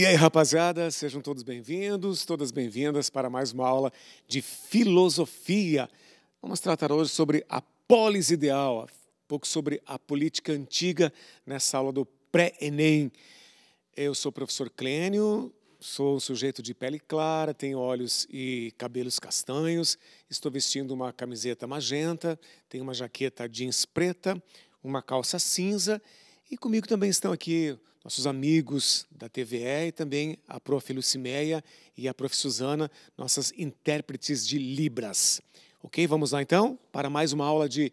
E aí, rapaziada, sejam todos bem-vindos, todas bem-vindas para mais uma aula de filosofia. Vamos tratar hoje sobre a polis ideal, um pouco sobre a política antiga nessa aula do pré-ENEM. Eu sou o professor Clênio, sou um sujeito de pele clara, tenho olhos e cabelos castanhos, estou vestindo uma camiseta magenta, tenho uma jaqueta jeans preta, uma calça cinza e comigo também estão aqui nossos amigos da TVE e também a prof. Lucimeia e a prof. Suzana, nossas intérpretes de Libras. Ok? Vamos lá então para mais uma aula de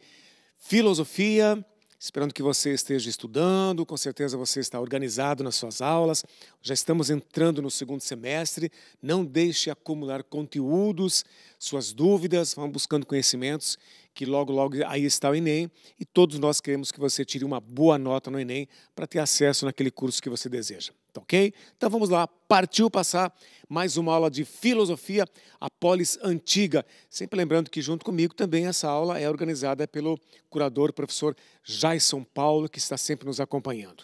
filosofia. Esperando que você esteja estudando, com certeza você está organizado nas suas aulas. Já estamos entrando no segundo semestre. Não deixe acumular conteúdos, suas dúvidas, vão buscando conhecimentos que logo, logo aí está o Enem, e todos nós queremos que você tire uma boa nota no Enem para ter acesso naquele curso que você deseja. Tá ok? Então vamos lá, partiu passar mais uma aula de filosofia, a Polis Antiga. Sempre lembrando que, junto comigo, também essa aula é organizada pelo curador, professor Jason Paulo, que está sempre nos acompanhando.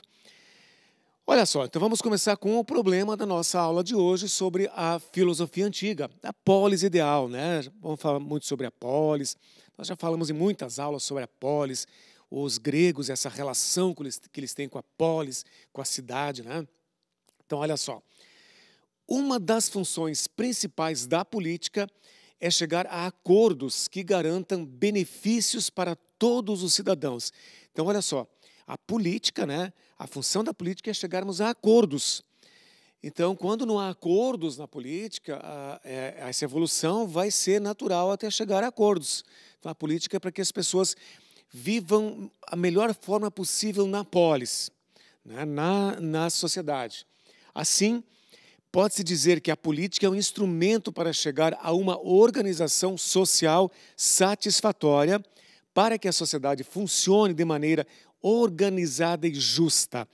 Olha só, então vamos começar com o problema da nossa aula de hoje sobre a filosofia antiga, a polis ideal, né? Vamos falar muito sobre a polis, nós já falamos em muitas aulas sobre a polis, os gregos, essa relação que eles têm com a polis, com a cidade. Né? Então, olha só. Uma das funções principais da política é chegar a acordos que garantam benefícios para todos os cidadãos. Então, olha só, a política, né? A função da política é chegarmos a acordos então, quando não há acordos na política, a, a, é, essa evolução vai ser natural até chegar a acordos. Então, a política é para que as pessoas vivam a melhor forma possível na polis, né, na, na sociedade. Assim, pode-se dizer que a política é um instrumento para chegar a uma organização social satisfatória para que a sociedade funcione de maneira organizada e justa.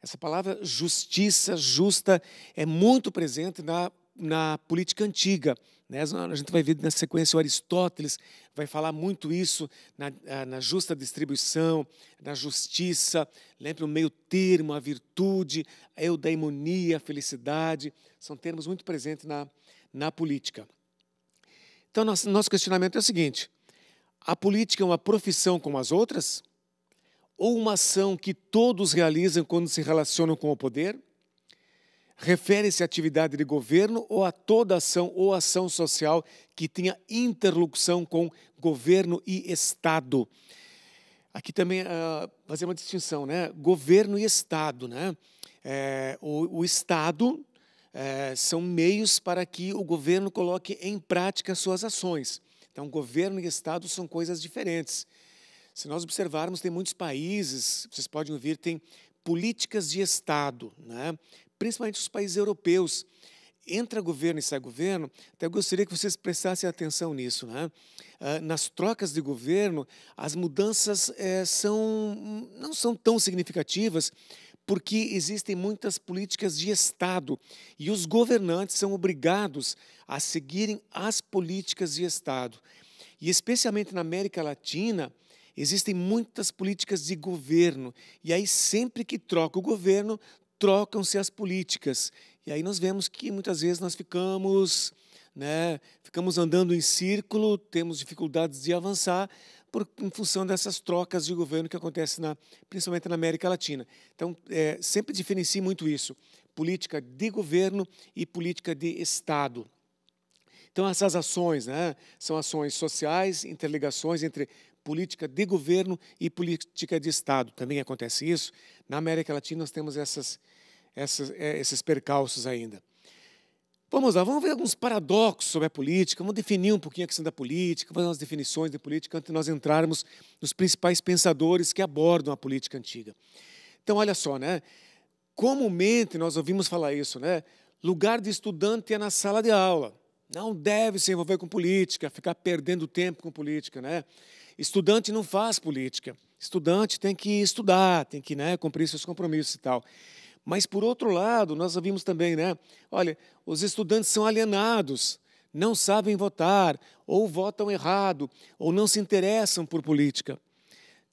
Essa palavra justiça, justa, é muito presente na, na política antiga. Né? A gente vai ver na sequência o Aristóteles vai falar muito isso na, na justa distribuição, na justiça, lembra o meio termo, a virtude, a eudaimonia, a felicidade, são termos muito presentes na, na política. Então, nosso, nosso questionamento é o seguinte, a política é uma profissão como as outras? ou uma ação que todos realizam quando se relacionam com o poder? Refere-se à atividade de governo ou a toda ação ou ação social que tenha interlocução com governo e Estado? Aqui também uh, fazer uma distinção, né? Governo e Estado, né? É, o, o, Estado é, são meios para que o governo coloque em prática suas ações. Então, governo e Estado são coisas diferentes. Se nós observarmos, tem muitos países, vocês podem ouvir, tem políticas de Estado, né? principalmente os países europeus. Entra governo e sai governo, até eu gostaria que vocês prestassem atenção nisso. Né? Ah, nas trocas de governo, as mudanças é, são, não são tão significativas, porque existem muitas políticas de Estado e os governantes são obrigados a seguirem as políticas de Estado. E especialmente na América Latina, Existem muitas políticas de governo, e aí sempre que troca o governo, trocam-se as políticas. E aí nós vemos que muitas vezes nós ficamos, né, ficamos andando em círculo, temos dificuldades de avançar por, em função dessas trocas de governo que acontecem na, principalmente na América Latina. Então, é, sempre diferencie muito isso, política de governo e política de Estado. Então, essas ações né, são ações sociais, interligações entre política de governo e política de Estado. Também acontece isso. Na América Latina, nós temos essas, essas, é, esses percalços ainda. Vamos lá, vamos ver alguns paradoxos sobre a política, vamos definir um pouquinho a questão da política, fazer umas definições de política antes de nós entrarmos nos principais pensadores que abordam a política antiga. Então, olha só, né? Comumente nós ouvimos falar isso, né? Lugar de estudante é na sala de aula. Não deve se envolver com política, ficar perdendo tempo com política, né? Estudante não faz política. Estudante tem que estudar, tem que né, cumprir seus compromissos e tal. Mas, por outro lado, nós vimos também, né? Olha, os estudantes são alienados, não sabem votar, ou votam errado, ou não se interessam por política.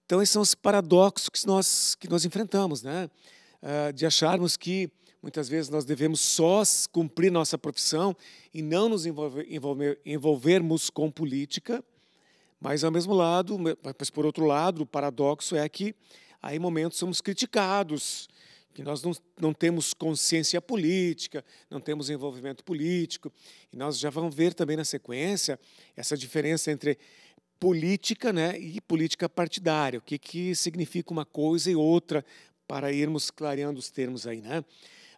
Então, esses são os paradoxos que nós, que nós enfrentamos, né? Ah, de acharmos que muitas vezes nós devemos só cumprir nossa profissão e não nos envolver, envolver, envolvermos com política mas, ao mesmo lado, mas por outro lado, o paradoxo é que, aí, em momentos, somos criticados, que nós não, não temos consciência política, não temos envolvimento político. E nós já vamos ver também na sequência essa diferença entre política né, e política partidária, o que, que significa uma coisa e outra, para irmos clareando os termos aí. Né?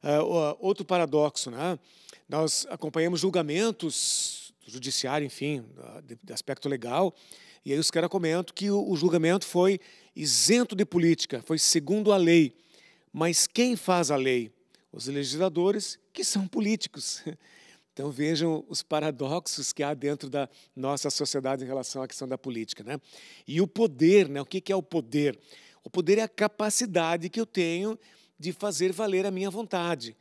Uh, outro paradoxo, né? nós acompanhamos julgamentos judiciário, enfim, de, de aspecto legal. E aí os caras comentam que o, o julgamento foi isento de política, foi segundo a lei. Mas quem faz a lei? Os legisladores, que são políticos. Então vejam os paradoxos que há dentro da nossa sociedade em relação à questão da política. Né? E o poder, né? o que é o poder? O poder é a capacidade que eu tenho de fazer valer a minha vontade.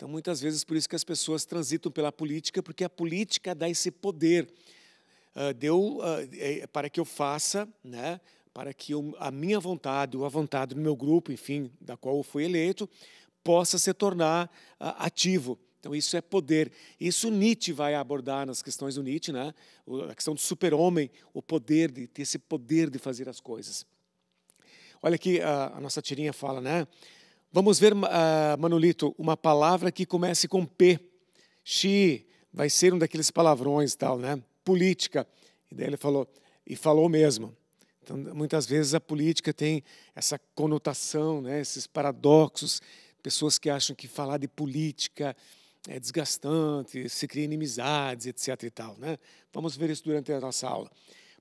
Então, muitas vezes, por isso que as pessoas transitam pela política, porque a política dá esse poder. Uh, deu uh, para que eu faça, né, para que eu, a minha vontade, ou a vontade do meu grupo, enfim, da qual eu fui eleito, possa se tornar uh, ativo. Então, isso é poder. Isso Nietzsche vai abordar nas questões do Nietzsche, né? a questão do super-homem, o poder de ter esse poder de fazer as coisas. Olha aqui, a nossa tirinha fala, né? Vamos ver, ah, Manolito, uma palavra que comece com P. Xi, vai ser um daqueles palavrões e tal, né? Política. E daí ele falou, e falou mesmo. Então, muitas vezes a política tem essa conotação, né? esses paradoxos, pessoas que acham que falar de política é desgastante, se cria inimizades, etc. E tal, né? Vamos ver isso durante a nossa aula.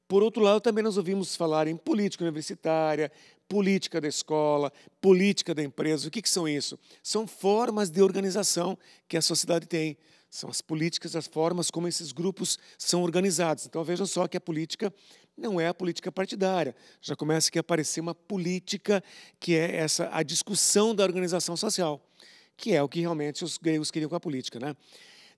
Por outro lado, também nós ouvimos falar em política universitária, política da escola, política da empresa. O que, que são isso? São formas de organização que a sociedade tem. São as políticas, as formas como esses grupos são organizados. Então vejam só que a política não é a política partidária. Já começa a aparecer uma política que é essa a discussão da organização social, que é o que realmente os gregos queriam com a política, né?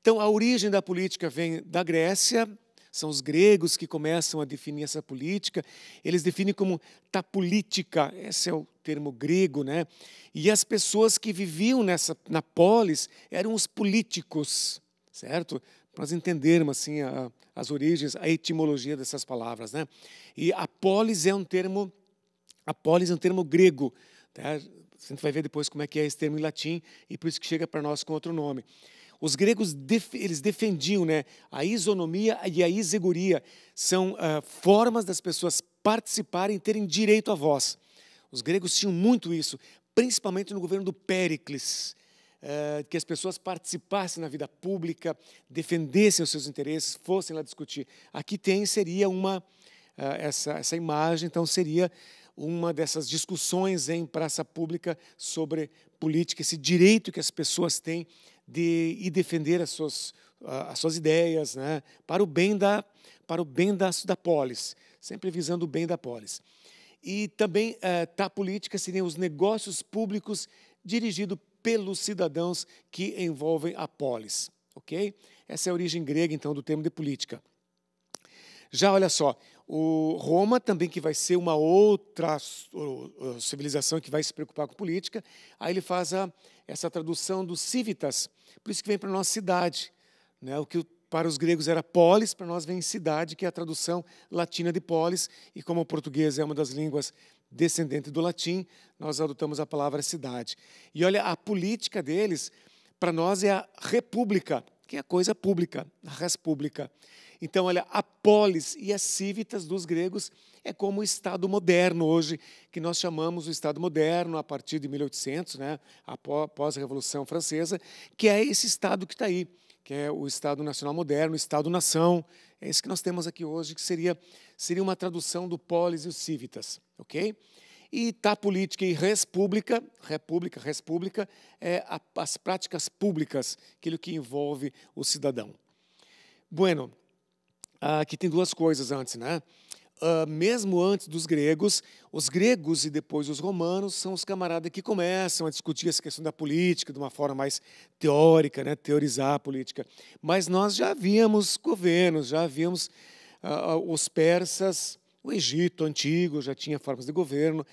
Então a origem da política vem da Grécia, são os gregos que começam a definir essa política. Eles definem como tapolítica, esse é o termo grego, né? E as pessoas que viviam nessa na polis eram os políticos, certo? Para nós entendermos assim a, as origens, a etimologia dessas palavras, né? E a polis é um termo a polis é um termo grego, tá? A gente vai ver depois como é que é esse termo em latim e por isso que chega para nós com outro nome. Os gregos def eles defendiam né, a isonomia e a iseguria. São ah, formas das pessoas participarem, terem direito à voz. Os gregos tinham muito isso, principalmente no governo do Péricles, ah, que as pessoas participassem na vida pública, defendessem os seus interesses, fossem lá discutir. Aqui tem, seria uma, ah, essa, essa imagem, então seria uma dessas discussões em praça pública sobre política, esse direito que as pessoas têm de ir defender as suas, as suas ideias, né? para o bem da para o bem da, da polis, sempre visando o bem da polis. E também é, tá, a política seriam os negócios públicos dirigidos pelos cidadãos que envolvem a polis, ok? Essa é a origem grega, então, do termo de política. Já, olha só, o Roma também, que vai ser uma outra civilização que vai se preocupar com política, aí ele faz a, essa tradução do civitas, por isso que vem para a nossa cidade. Né? O que para os gregos era polis, para nós vem cidade, que é a tradução latina de polis. E como o português é uma das línguas descendente do latim, nós adotamos a palavra cidade. E olha, a política deles, para nós, é a república, que é a coisa pública, a res pública. Então, olha, a polis e as civitas dos gregos é como o Estado moderno hoje, que nós chamamos o Estado moderno a partir de 1800, né, após a Revolução Francesa, que é esse Estado que está aí, que é o Estado Nacional Moderno, o Estado-nação. É isso que nós temos aqui hoje, que seria, seria uma tradução do polis e os civitas, ok? E tá política e república, república, república, é a, as práticas públicas, aquilo que envolve o cidadão. Bueno, ah, que tem duas coisas antes, né? Uh, mesmo antes dos gregos, os gregos e depois os romanos são os camaradas que começam a discutir essa questão da política de uma forma mais teórica, né, teorizar a política. Mas nós já víamos governos, já víamos uh, ah, ah, os persas, o Egito antigo já tinha formas de governo,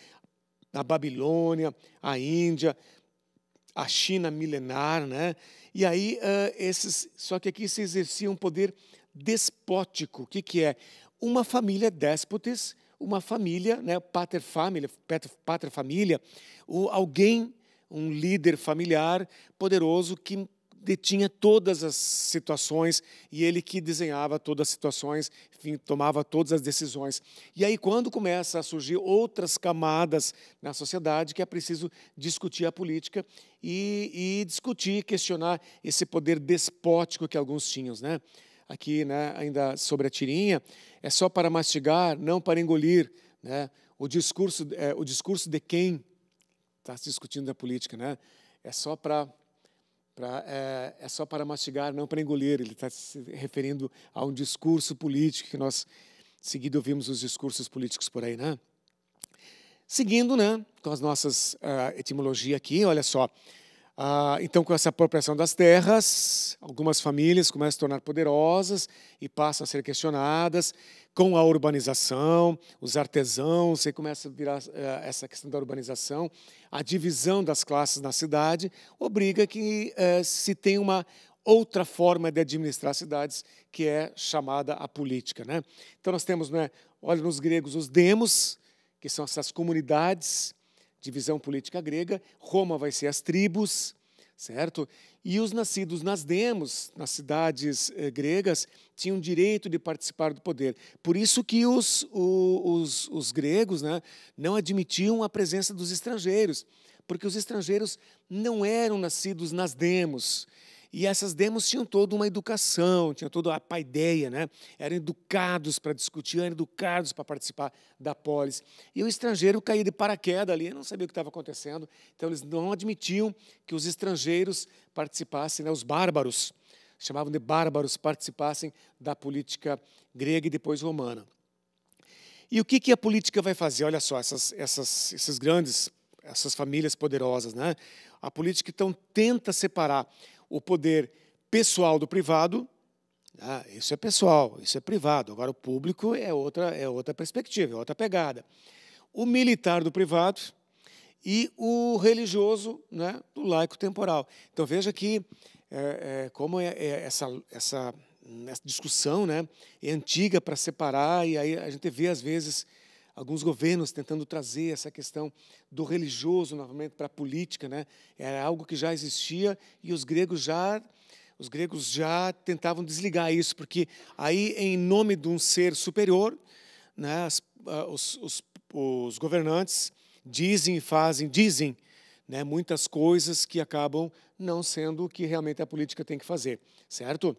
a Babilônia, a Índia, a China milenar, né? E aí uh, esses, só que aqui se exercia um poder despótico. O que, que é? Uma família déspotes, uma família, né, pater família, pater família, alguém, um líder familiar poderoso que detinha todas as situações e ele que desenhava todas as situações, enfim, tomava todas as decisões. E aí quando começa a surgir outras camadas na sociedade que é preciso discutir a política e, e discutir, questionar esse poder despótico que alguns tinham, né? aqui né, ainda sobre a tirinha, é só para mastigar, não para engolir. Né? O, discurso, é, o discurso de quem está se discutindo da política né? é, só para, para, é, é só para mastigar, não para engolir. Ele está se referindo a um discurso político que nós, seguido, ouvimos os discursos políticos por aí. Né? Seguindo né, com as nossas uh, ah, etimologias aqui, olha só. Ah, então, com essa apropriação das terras, algumas famílias começam a se tornar poderosas e passam a ser questionadas. Com a urbanização, os artesãos, aí começa a virar eh, essa questão da urbanização. A divisão das classes na cidade obriga que eh, se tenha uma outra forma de administrar cidades, que é chamada a política. Né? Então, nós temos, né, olha, nos gregos, os demos, que são essas comunidades divisão política grega, Roma vai ser as tribos, certo? E os nascidos nas demos, nas cidades eh, gregas, tinham direito de participar do poder. Por isso que os, os, os gregos né, não admitiam a presença dos estrangeiros, porque os estrangeiros não eram nascidos nas demos. E essas demos tinham toda uma educação, tinham toda a paideia, né? eram educados para discutir, eram educados para participar da polis. E o estrangeiro caía de paraquedas ali, não sabia o que estava acontecendo, então eles não admitiam que os estrangeiros participassem, né? os bárbaros, chamavam de bárbaros, participassem da política grega e depois romana. E o que, que a política vai fazer? Olha só, essas, essas, esses grandes, essas famílias poderosas, né? a política então tenta separar o poder pessoal do privado. Ah, isso é pessoal, isso é privado. Agora, o público é outra, é outra perspectiva, é outra pegada. O militar do privado e o religioso né, do laico temporal. Então, veja que é, é, como é, é essa, essa, essa discussão né, é antiga para separar, e aí a gente vê, às vezes, alguns governos tentando trazer essa questão do religioso novamente para a política, né? Era algo que já existia e os gregos já os gregos já tentavam desligar isso, porque aí em nome de um ser superior, né, as, os, os, os governantes dizem e fazem, dizem né, muitas coisas que acabam não sendo o que realmente a política tem que fazer, certo?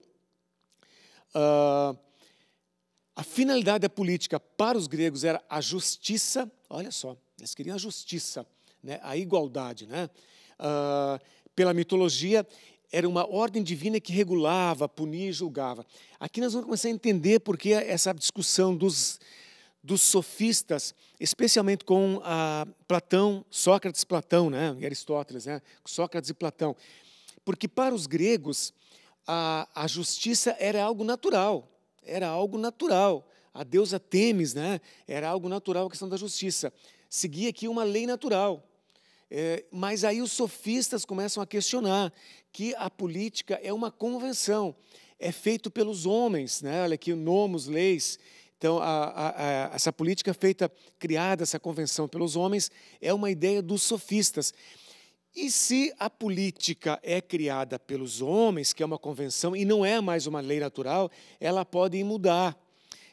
Uh, a finalidade da política para os gregos era a justiça, olha só, eles queriam a justiça, né, a igualdade. Né? Uh, pela mitologia, era uma ordem divina que regulava, punia e julgava. Aqui nós vamos começar a entender por que essa discussão dos, dos sofistas, especialmente com ah, Platão, Sócrates, Platão, né, e Aristóteles, né, Sócrates e Platão, porque para os gregos a, a justiça era algo natural, era algo natural. A deusa Temis, né? Era algo natural a questão da justiça. Seguia aqui uma lei natural. É, mas aí os sofistas começam a questionar que a política é uma convenção, é feito pelos homens, né? Olha aqui, nomos, leis. Então, a, a, a, essa política feita, criada, essa convenção pelos homens, é uma ideia dos sofistas. E se a política é criada pelos homens, que é uma convenção e não é mais uma lei natural, ela pode mudar.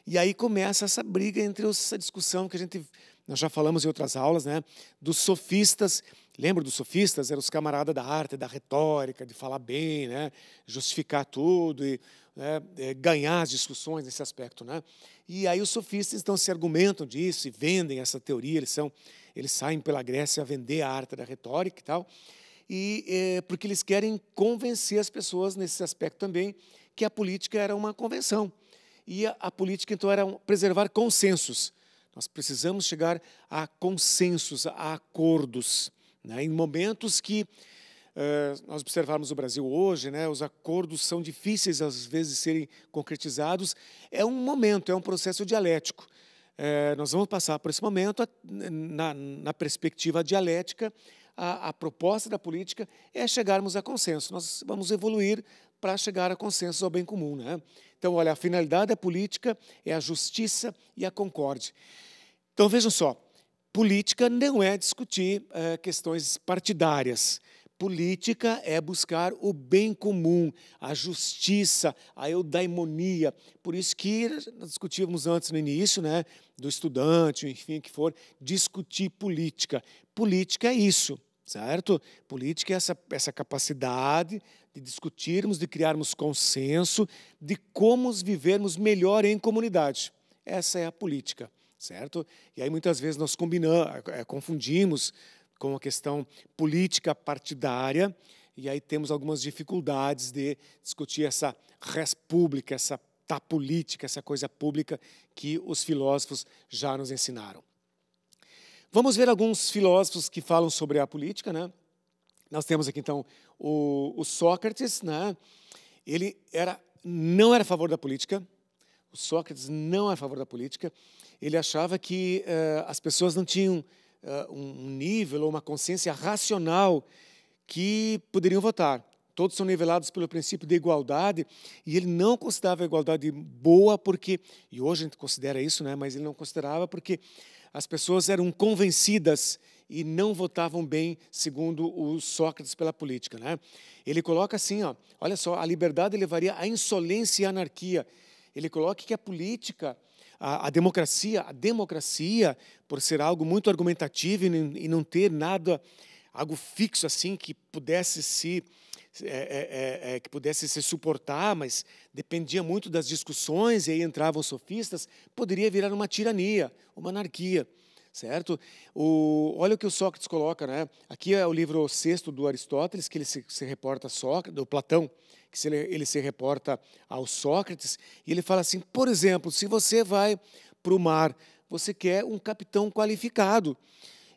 E aí começa essa briga entre essa discussão que a gente nós já falamos em outras aulas, né, dos sofistas Lembra dos sofistas? Eram os camaradas da arte, da retórica, de falar bem, né? justificar tudo e né? É, ganhar as discussões nesse aspecto. Né? E aí os sofistas então se argumentam disso e vendem essa teoria. Eles, são, eles saem pela Grécia a vender a arte da retórica e tal. E é, porque eles querem convencer as pessoas nesse aspecto também que a política era uma convenção. E a, a política então era preservar consensos. Nós precisamos chegar a consensos, a acordos. Né? Em momentos que uh, nós observarmos o Brasil hoje, né, os acordos são difíceis às vezes de serem concretizados, é um momento, é um processo dialético. Eh, nós vamos passar por esse momento, na, na perspectiva dialética, a, a, proposta da política é chegarmos a consenso. Nós vamos evoluir para chegar a consenso ao bem comum. Né? Então, olha, a finalidade da política é a justiça e a concórdia. Então, vejam só, Política não é discutir é, questões partidárias. Política é buscar o bem comum, a justiça, a eudaimonia. Por isso que discutimos antes no início, né, do estudante, enfim, que for, discutir política. Política é isso, certo? Política é essa, essa capacidade de discutirmos, de criarmos consenso, de como vivermos melhor em comunidade. Essa é a política certo? E aí muitas vezes nós combinamos, eh, confundimos com a questão política partidária e aí temos algumas dificuldades de discutir essa res pública, essa tá política, essa coisa pública que os filósofos já nos ensinaram. Vamos ver alguns filósofos que falam sobre a política, né? Nós temos aqui então o, o Sócrates, né? Ele era não era a favor da política. O Sócrates não era é a favor da política ele achava que uh, as pessoas não tinham uh, um nível ou uma consciência racional que poderiam votar. Todos são nivelados pelo princípio de igualdade e ele não considerava a igualdade boa porque, e hoje a gente considera isso, né, mas ele não considerava porque as pessoas eram convencidas e não votavam bem, segundo o Sócrates, pela política. Né? Ele coloca assim: ó, olha só, a liberdade levaria à insolência e à anarquia. Ele coloca que a política a, a, democracia, a democracia, por ser algo muito argumentativo e não ter nada, algo fixo assim que pudesse se é, é, é, é, que pudesse se suportar, mas dependia muito das discussões e aí entravam sofistas, poderia virar uma tirania, uma anarquia certo? O, olha o que o Sócrates coloca, né? Aqui é o livro sexto do Aristóteles, que ele se, se reporta a Sócrates, do Platão, que se ele, se reporta ao Sócrates, e ele fala assim, por exemplo, se você vai para o mar, você quer um capitão qualificado.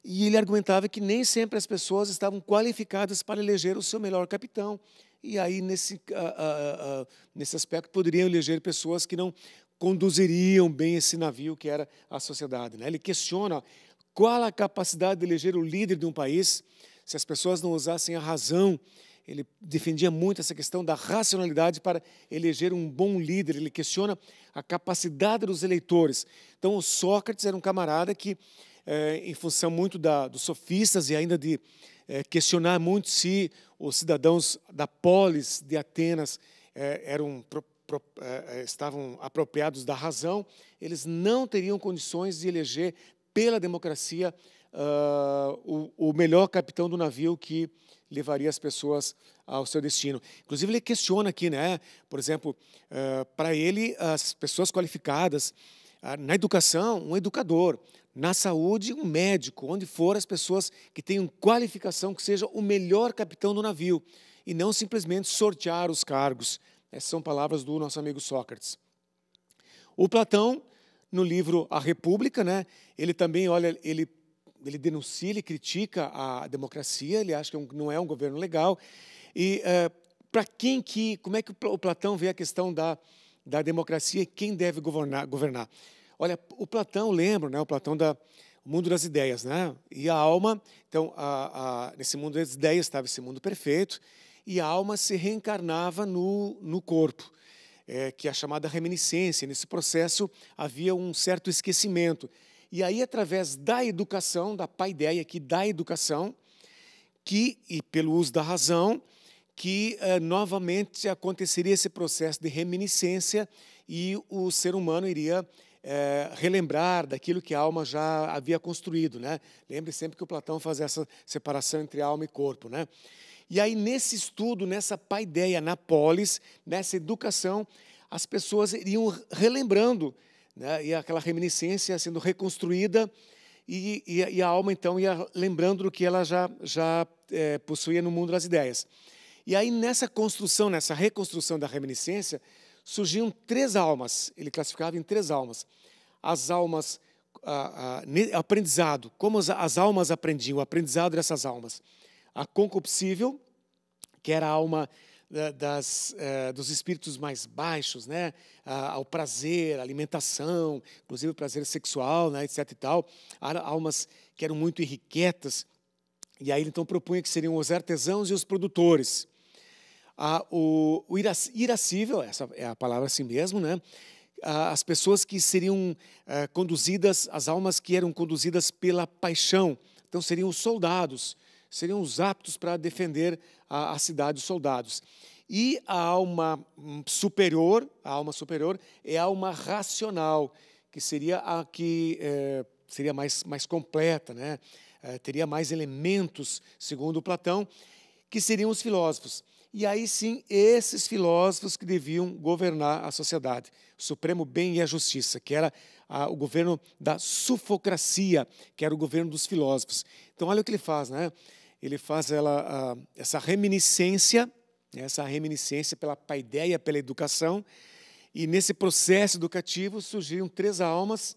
E ele argumentava que nem sempre as pessoas estavam qualificadas para eleger o seu melhor capitão. E aí, nesse, uh, uh, uh, nesse aspecto, poderiam eleger pessoas que não conduziriam bem esse navio que era a sociedade. Né? Ele questiona qual a capacidade de eleger o líder de um país se as pessoas não usassem a razão. Ele defendia muito essa questão da racionalidade para eleger um bom líder. Ele questiona a capacidade dos eleitores. Então, o Sócrates era um camarada que, é, em função muito da, dos sofistas e ainda de é, questionar muito se os cidadãos da polis de Atenas é, eram eh, eh, estavam apropriados da razão, eles não teriam condições de eleger pela democracia uh, o, o, melhor capitão do navio que levaria as pessoas ao seu destino. Inclusive, ele questiona aqui, né? por exemplo, uh, para ele, as pessoas qualificadas, uh, na educação, um educador, na saúde, um médico, onde for as pessoas que tenham qualificação, que seja o melhor capitão do navio, e não simplesmente sortear os cargos essas são palavras do nosso amigo Sócrates. O Platão, no livro A República, né, ele também olha, ele, ele denuncia, ele critica a democracia, ele acha que é não é um governo legal. E é, eh, para quem que, como é que o Platão vê a questão da, da democracia e quem deve governar, governar? Olha, o Platão, lembro, né, o Platão da o mundo das ideias, né? E a alma, então, a, a, nesse mundo das ideias estava esse mundo perfeito, e a alma se reencarnava no, no corpo, é, que é a chamada reminiscência. Nesse processo havia um certo esquecimento. E aí, através da educação, da paideia aqui, da educação, que, e pelo uso da razão, que é, novamente aconteceria esse processo de reminiscência e o ser humano iria é, relembrar daquilo que a alma já havia construído. Né? Lembre sempre que o Platão faz essa separação entre alma e corpo. Né? E aí, nesse estudo, nessa paideia, na polis, nessa educação, as pessoas iriam relembrando, né, e aquela reminiscência sendo reconstruída, e, e, e, a alma, então, ia lembrando do que ela já, já é, possuía no mundo das ideias. E aí, nessa construção, nessa reconstrução da reminiscência, surgiam três almas, ele classificava em três almas. As almas, a, a, aprendizado, como as, as almas aprendiam, o aprendizado dessas almas a concupiscível, que era a alma né, das, eh, dos espíritos mais baixos, né? ao prazer, alimentação, inclusive o prazer sexual, né? etc. E tal. Almas que eram muito irrequietas. E aí ele então propunha que seriam os artesãos e os produtores. o, irascível, essa é a palavra assim mesmo, né? as pessoas que seriam eh, conduzidas, as almas que eram conduzidas pela paixão. Então seriam os soldados, seriam os aptos para defender a, a cidade os soldados. E a alma hum, superior, a alma superior é a alma racional, que seria a que é, seria mais, mais completa, né? É, teria mais elementos, segundo Platão, que seriam os filósofos. E aí sim, esses filósofos que deviam governar a sociedade. O supremo bem e a justiça, que era o governo da sufocracia, que era o governo dos filósofos. Então, olha o que ele faz, né? ele faz ela, essa reminiscência, né, essa reminiscência pela paideia, pela educação, e nesse processo educativo surgiram três almas,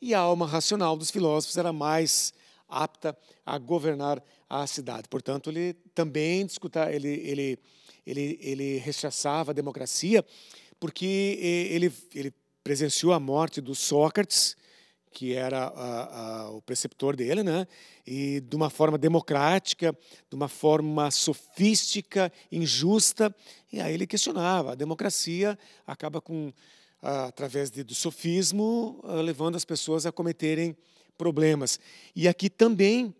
e a alma racional dos filósofos era mais apta a governar a cidade. Portanto, ele também discuta, ele, ele, ele, ele rechaçava a democracia, porque ele, ele presenciou a morte do Sócrates, que era a, a, o preceptor dele, né? e de uma forma democrática, de uma forma sofística, injusta, e aí ele questionava. A democracia acaba com, através de, do sofismo, levando as pessoas a cometerem problemas. E aqui também,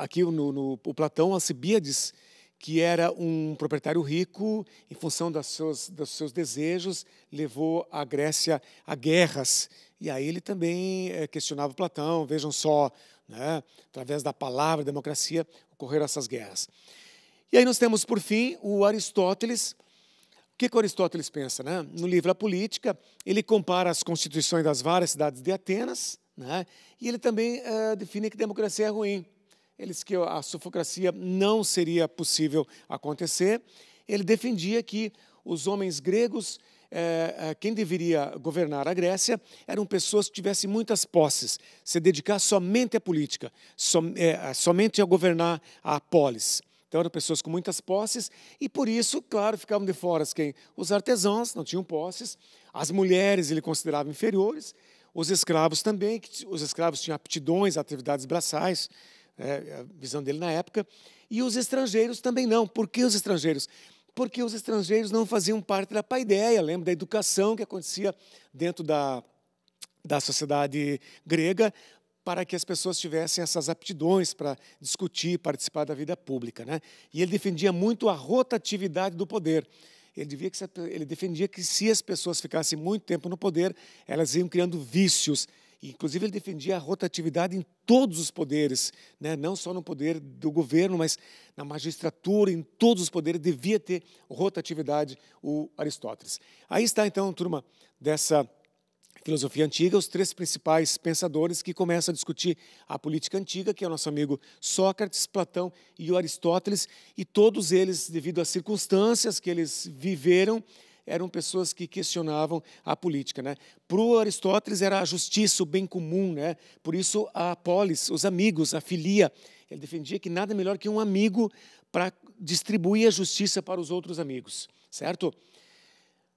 aqui no, no o Platão, Alcibiades, que era um proprietário rico, em função seus, dos seus desejos, levou a Grécia a guerras e aí ele também eh, questionava Platão, vejam só, né, através da palavra democracia ocorreram essas guerras. E aí nós temos, por fim, o Aristóteles. O que, que Aristóteles pensa? Né? No livro A Política, ele compara as constituições das várias cidades de Atenas né, e ele também uh, define que democracia é ruim. Ele diz que a sufocracia não seria possível acontecer. Ele defendia que os homens gregos é, é, quem deveria governar a Grécia eram pessoas que tivessem muitas posses, se dedicar somente à política, som, é, é, somente a governar a polis. Então eram pessoas com muitas posses e por isso, claro, ficavam de fora quem? Os artesãos, não tinham posses, as mulheres ele considerava inferiores, os escravos também, que os escravos tinham aptidões, atividades braçais, é, a visão dele na época, e os estrangeiros também não. Por que os estrangeiros? porque os estrangeiros não faziam parte da paideia, lembra da educação que acontecia dentro da, da sociedade grega para que as pessoas tivessem essas aptidões para discutir, participar da vida pública. Né? E ele defendia muito a rotatividade do poder. Ele, ele defendia que se as pessoas ficassem muito tempo no poder, elas iam criando vícios Inclusive, ele defendia a rotatividade em todos os poderes, né? não só no poder do governo, mas na magistratura, em todos os poderes, devia ter rotatividade o Aristóteles. Aí está, então, turma, dessa filosofia antiga, os três principais pensadores que começam a discutir a política antiga, que é o nosso amigo Sócrates, Platão e Aristóteles, e todos eles, devido às circunstâncias que eles viveram, eram pessoas que questionavam a política. Né? Para o Aristóteles era a justiça, o bem comum, né? por isso a polis, os amigos, a filia. Ele defendia que nada melhor que um amigo para distribuir a justiça para os outros amigos, certo?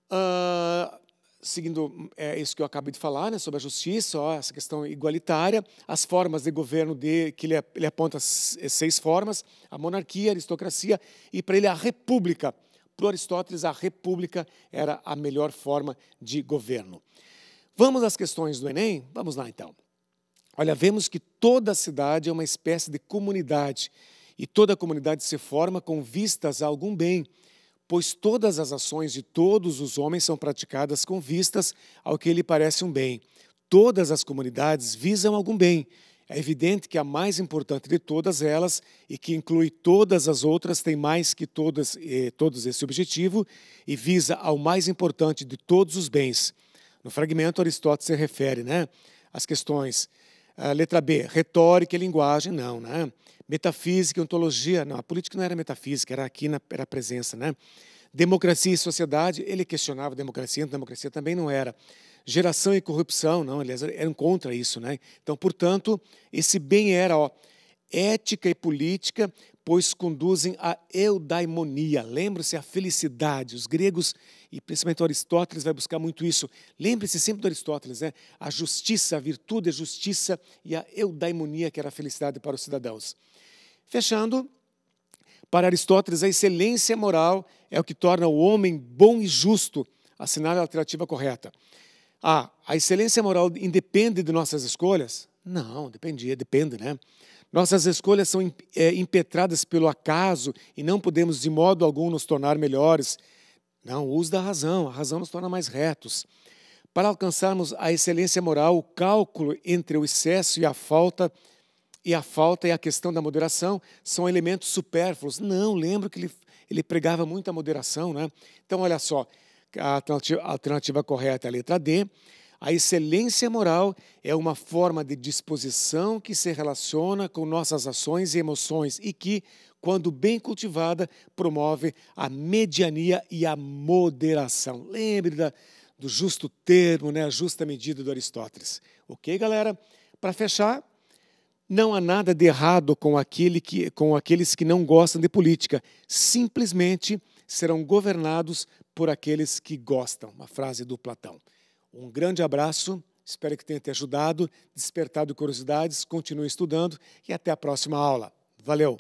Uh, seguindo é, isso que eu acabei de falar né, sobre a justiça, ó, essa questão igualitária, as formas de governo de, que ele, ele aponta seis formas: a monarquia, a aristocracia e para ele a república. Para Aristóteles, a república era a melhor forma de governo. Vamos às questões do Enem? Vamos lá então. Olha, vemos que toda cidade é uma espécie de comunidade e toda comunidade se forma com vistas a algum bem, pois todas as ações de todos os homens são praticadas com vistas ao que lhe parece um bem. Todas as comunidades visam algum bem é evidente que a mais importante de todas elas, e que inclui todas as outras, tem mais que todas, eh, todos esse objetivo e visa ao mais importante de todos os bens. No fragmento, Aristóteles se refere né, às questões. A letra B, retórica e linguagem, não. Né? Metafísica e ontologia, não. A política não era metafísica, era aqui na era presença. Né? Democracia e sociedade, ele questionava a democracia, a democracia também não era geração e corrupção, não, aliás, eram contra isso, né? Então, portanto, esse bem era, ó, ética e política, pois conduzem à eudaimonia. Lembre-se a felicidade. Os gregos e principalmente Aristóteles vai buscar muito isso. Lembre-se sempre do Aristóteles, né? A justiça, a virtude, a justiça e a eudaimonia, que era a felicidade para os cidadãos. Fechando, para Aristóteles, a excelência moral é o que torna o homem bom e justo, assinala a alternativa correta. Ah, a excelência moral independe de nossas escolhas? Não, dependia, depende, né? Nossas escolhas são eh, impetradas pelo acaso e não podemos de modo algum nos tornar melhores. Não, o uso da razão, a razão nos torna mais retos. Para alcançarmos a excelência moral, o cálculo entre o excesso e a falta e a falta e a questão da moderação são elementos supérfluos. Não, lembro que ele, ele pregava muito a moderação, né? Então, olha só, a alternativa, a alternativa correta é a letra D. A excelência moral é uma forma de disposição que se relaciona com nossas ações e emoções e que, quando bem cultivada, promove a mediania e a moderação. Lembre da, do justo termo, né, a justa medida do Aristóteles. Ok, galera? Para fechar, não há nada de errado com, aquele que, com aqueles que não gostam de política. Simplesmente serão governados por aqueles que gostam. Uma frase do Platão. Um grande abraço, espero que tenha te ajudado, despertado curiosidades, continue estudando e até a próxima aula. Valeu!